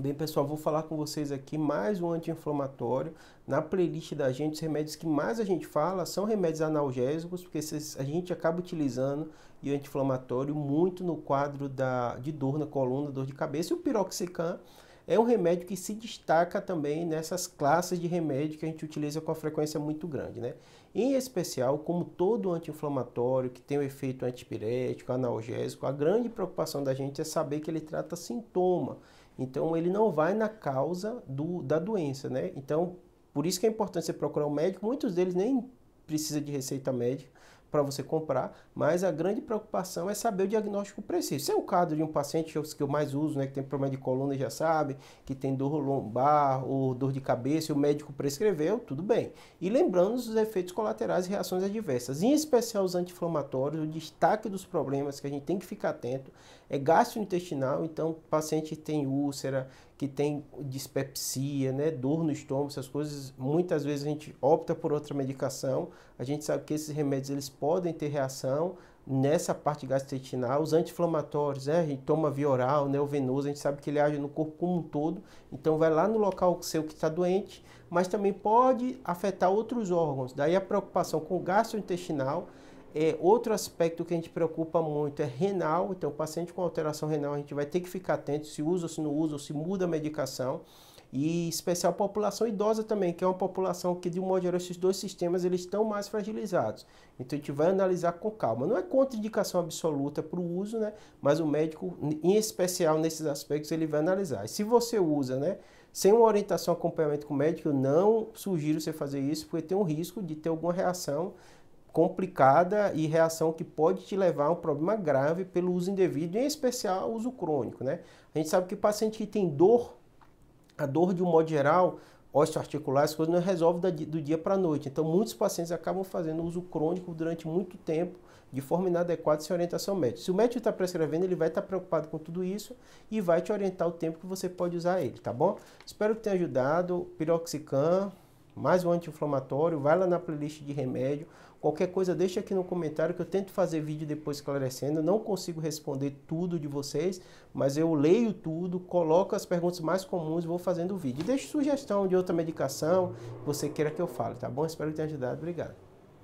Bem, pessoal, vou falar com vocês aqui mais um anti-inflamatório. Na playlist da gente, os remédios que mais a gente fala são remédios analgésicos, porque a gente acaba utilizando e é anti-inflamatório muito no quadro da, de dor na coluna, dor de cabeça. E o piroxicam é um remédio que se destaca também nessas classes de remédio que a gente utiliza com frequência muito grande, né? Em especial, como todo anti-inflamatório que tem o um efeito antipirético, analgésico, a grande preocupação da gente é saber que ele trata sintoma. Então ele não vai na causa do, da doença, né? Então por isso que é importante você procurar um médico. Muitos deles nem precisa de receita médica, para você comprar, mas a grande preocupação é saber o diagnóstico preciso. Se é o caso de um paciente que eu mais uso, né, que tem problema de coluna, já sabe, que tem dor lombar ou dor de cabeça, e o médico prescreveu, tudo bem. E lembrando os efeitos colaterais e reações adversas, em especial os anti-inflamatórios, o destaque dos problemas que a gente tem que ficar atento é gastrointestinal, então paciente tem úlcera, que tem dispepsia, né, dor no estômago, essas coisas, muitas vezes a gente opta por outra medicação. A gente sabe que esses remédios eles podem ter reação nessa parte gastrointestinal, os anti-inflamatórios, né? a gente toma via oral, né? o venoso, a gente sabe que ele age no corpo como um todo, então vai lá no local seu que está doente, mas também pode afetar outros órgãos. Daí a preocupação com o gastrointestinal, é outro aspecto que a gente preocupa muito é renal, então o paciente com alteração renal a gente vai ter que ficar atento se usa ou se não usa, ou se muda a medicação e especial população idosa também, que é uma população que, de um modo geral, esses dois sistemas eles estão mais fragilizados. Então, a gente vai analisar com calma. Não é contraindicação absoluta para o uso, né? mas o médico, em especial nesses aspectos, ele vai analisar. E se você usa, né? Sem uma orientação, acompanhamento com o médico, eu não sugiro você fazer isso, porque tem um risco de ter alguma reação complicada e reação que pode te levar a um problema grave pelo uso indevido, em especial uso crônico, né? A gente sabe que paciente que tem dor a dor, de um modo geral, osteoarticular, as coisas não resolve do dia para a noite. Então, muitos pacientes acabam fazendo uso crônico durante muito tempo, de forma inadequada, sem orientação médica. Se o médico está prescrevendo, ele vai estar tá preocupado com tudo isso e vai te orientar o tempo que você pode usar ele, tá bom? Espero que tenha ajudado. Piroxicam, mais um anti-inflamatório, vai lá na playlist de remédio. Qualquer coisa, deixa aqui no comentário que eu tento fazer vídeo depois esclarecendo. não consigo responder tudo de vocês, mas eu leio tudo, coloco as perguntas mais comuns e vou fazendo o vídeo. deixe sugestão de outra medicação que você queira que eu fale, tá bom? Espero que tenha ajudado. Obrigado.